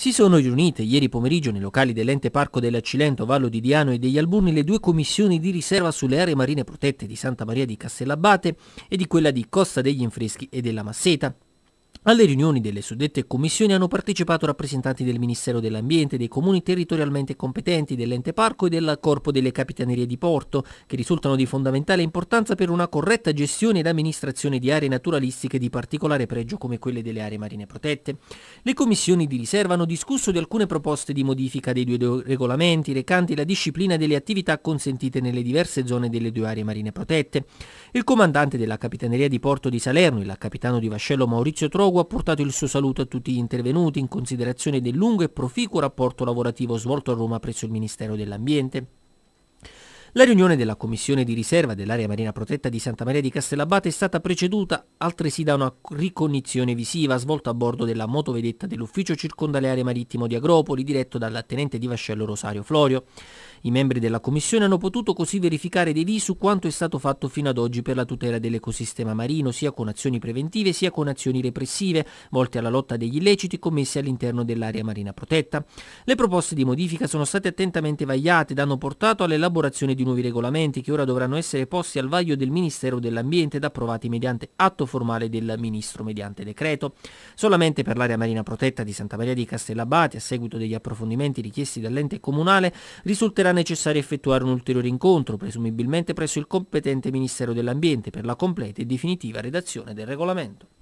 Si sono riunite ieri pomeriggio nei locali dell'ente parco dell'Accilento, Vallo di Diano e degli Alburni le due commissioni di riserva sulle aree marine protette di Santa Maria di Castellabate e di quella di Costa degli Infreschi e della Masseta. Alle riunioni delle suddette commissioni hanno partecipato rappresentanti del Ministero dell'Ambiente, dei comuni territorialmente competenti, dell'ente parco e del Corpo delle Capitanerie di Porto, che risultano di fondamentale importanza per una corretta gestione ed amministrazione di aree naturalistiche di particolare pregio come quelle delle aree marine protette. Le commissioni di riserva hanno discusso di alcune proposte di modifica dei due regolamenti recanti la disciplina delle attività consentite nelle diverse zone delle due aree marine protette. Il comandante della Capitaneria di Porto di Salerno il capitano di vascello Maurizio Trovo, Luogo ha portato il suo saluto a tutti gli intervenuti in considerazione del lungo e proficuo rapporto lavorativo svolto a Roma presso il Ministero dell'Ambiente. La riunione della Commissione di riserva dell'area marina protetta di Santa Maria di Castellabate è stata preceduta altresì da una ricognizione visiva svolta a bordo della motovedetta dell'ufficio circondaleare marittimo di Agropoli diretto dall'attenente di vascello Rosario Florio. I membri della Commissione hanno potuto così verificare dei visi su quanto è stato fatto fino ad oggi per la tutela dell'ecosistema marino, sia con azioni preventive sia con azioni repressive, volte alla lotta degli illeciti commessi all'interno dell'area marina protetta. Le proposte di modifica sono state attentamente vagliate ed hanno portato all'elaborazione di nuovi regolamenti che ora dovranno essere posti al vaglio del Ministero dell'Ambiente ed approvati mediante atto formale del Ministro mediante decreto. Solamente per l'area marina protetta di Santa Maria di Castellabate, a seguito degli approfondimenti richiesti dall'ente comunale, risulterà sarà necessario effettuare un ulteriore incontro, presumibilmente presso il competente Ministero dell'Ambiente, per la completa e definitiva redazione del regolamento.